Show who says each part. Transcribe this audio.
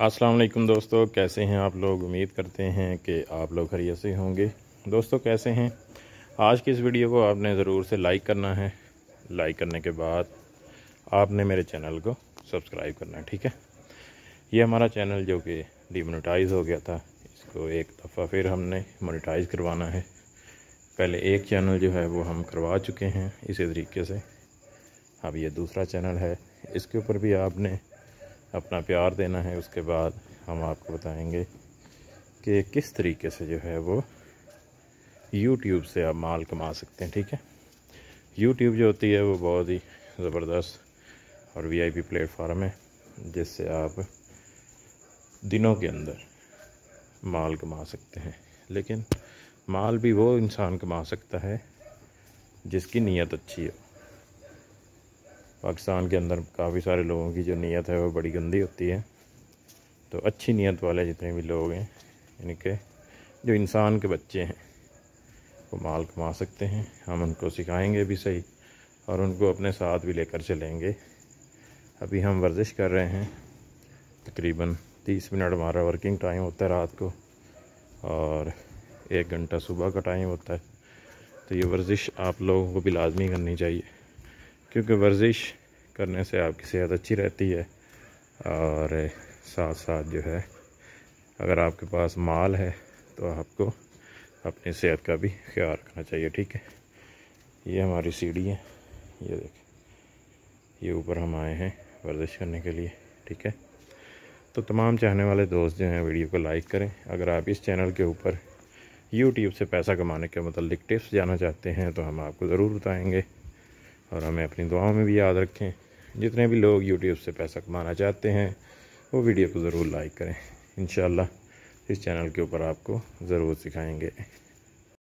Speaker 1: अस्सलाम वालेकुम दोस्तों कैसे हैं आप लोग उम्मीद करते हैं कि आप लोग खरीत से होंगे दोस्तों कैसे हैं आज की इस वीडियो को आपने ज़रूर से लाइक करना है लाइक करने के बाद आपने मेरे चैनल को सब्सक्राइब करना है ठीक है ये हमारा चैनल जो कि डिमोनीटाइज हो गया था इसको एक दफ़ा फिर हमने मोनेटाइज करवाना है पहले एक चैनल जो है वो हम करवा चुके हैं इसी तरीके से अब ये दूसरा चैनल है इसके ऊपर भी आपने अपना प्यार देना है उसके बाद हम आपको बताएंगे कि किस तरीके से जो है वो यूट्यूब से आप माल कमा सकते हैं ठीक है यूट्यूब जो होती है वो बहुत ही ज़बरदस्त और पी प्लेटफार्म है जिससे आप दिनों के अंदर माल कमा सकते हैं लेकिन माल भी वो इंसान कमा सकता है जिसकी नीयत अच्छी हो पाकिस्तान के अंदर काफ़ी सारे लोगों की जो नीयत है वो बड़ी गंदी होती है तो अच्छी नीयत वाले जितने भी लोग हैं इनके जो इंसान के बच्चे हैं वो माल कमा सकते हैं हम उनको सिखाएंगे भी सही और उनको अपने साथ भी लेकर चलेंगे अभी हम वर्जिश कर रहे हैं तकरीबन तीस मिनट हमारा वर्किंग टाइम होता है रात को और एक घंटा सुबह का टाइम होता है तो ये वर्जिश आप लोगों को भी लाजमी करनी चाहिए क्योंकि वर्जिश करने से आपकी सेहत अच्छी रहती है और साथ साथ जो है अगर आपके पास माल है तो आपको अपनी सेहत का भी ख्याल रखना चाहिए ठीक है ये हमारी सीढ़ी है ये देखें ये ऊपर हम आए हैं वर्जिश करने के लिए ठीक है तो तमाम चाहने वाले दोस्त जो हैं वीडियो को लाइक करें अगर आप इस चैनल के ऊपर यूट्यूब से पैसा कमाने के मतलब टिप्स जाना चाहते हैं तो हम आपको ज़रूर बताएँगे और हमें अपनी दुआओं में भी याद रखें जितने भी लोग यूट्यूब से पैसा कमाना चाहते हैं वो वीडियो को ज़रूर लाइक करें इन इस चैनल के ऊपर आपको ज़रूर सिखाएंगे